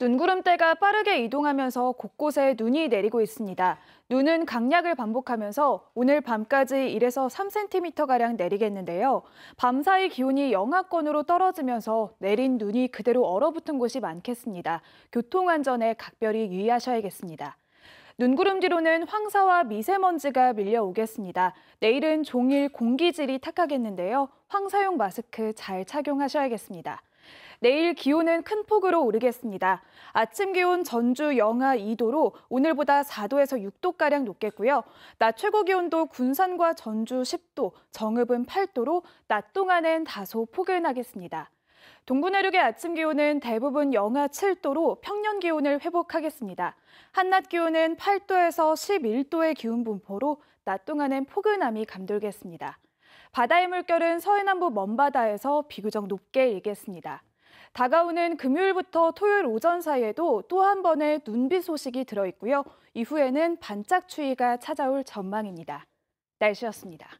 눈구름대가 빠르게 이동하면서 곳곳에 눈이 내리고 있습니다. 눈은 강약을 반복하면서 오늘 밤까지 1에서 3cm가량 내리겠는데요. 밤사이 기온이 영하권으로 떨어지면서 내린 눈이 그대로 얼어붙은 곳이 많겠습니다. 교통안전에 각별히 유의하셔야겠습니다. 눈구름 뒤로는 황사와 미세먼지가 밀려오겠습니다. 내일은 종일 공기질이 탁하겠는데요. 황사용 마스크 잘 착용하셔야겠습니다. 내일 기온은 큰 폭으로 오르겠습니다. 아침 기온 전주 영하 2도로 오늘보다 4도에서 6도가량 높겠고요. 낮 최고 기온도 군산과 전주 10도, 정읍은 8도로 낮 동안엔 다소 포근하겠습니다. 동부 내륙의 아침 기온은 대부분 영하 7도로 평년 기온을 회복하겠습니다. 한낮 기온은 8도에서 11도의 기온 분포로 낮 동안엔 포근함이 감돌겠습니다. 바다의 물결은 서해남부 먼바다에서 비교적 높게 일겠습니다. 다가오는 금요일부터 토요일 오전 사이에도 또 한 번의 눈비 소식이 들어 있고요. 이후에는 반짝 추위가 찾아올 전망입니다. 날씨였습니다.